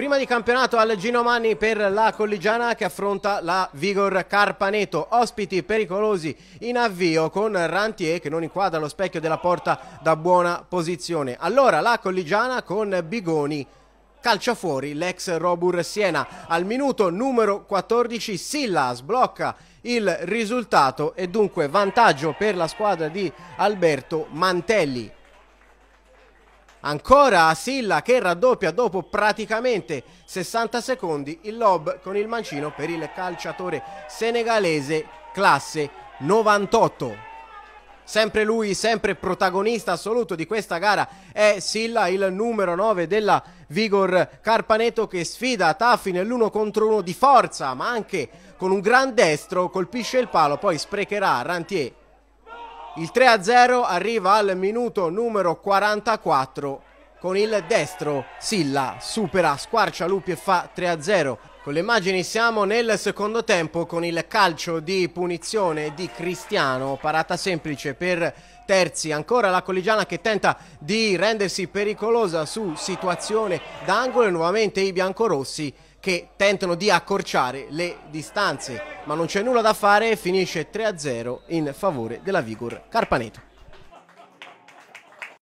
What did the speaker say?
Prima di campionato al Ginomani per la Colligiana che affronta la Vigor Carpaneto. Ospiti pericolosi in avvio con Rantier che non inquadra lo specchio della porta da buona posizione. Allora la Colligiana con Bigoni calcia fuori l'ex Robur Siena. Al minuto numero 14 Silla sblocca il risultato e dunque vantaggio per la squadra di Alberto Mantelli. Ancora Silla che raddoppia dopo praticamente 60 secondi il lob con il mancino per il calciatore senegalese classe 98. Sempre lui, sempre protagonista assoluto di questa gara è Silla, il numero 9 della Vigor Carpaneto che sfida Taffi nell'1 contro 1 di forza, ma anche con un gran destro colpisce il palo, poi sprecherà Rantier il 3-0 arriva al minuto numero 44 con il destro Silla supera squarcia Lupi e fa 3-0. Con le immagini siamo nel secondo tempo con il calcio di punizione di Cristiano, parata semplice per terzi, ancora la collegiana che tenta di rendersi pericolosa su situazione d'angolo e nuovamente i biancorossi che tentano di accorciare le distanze, ma non c'è nulla da fare e finisce 3-0 in favore della Vigor Carpaneto.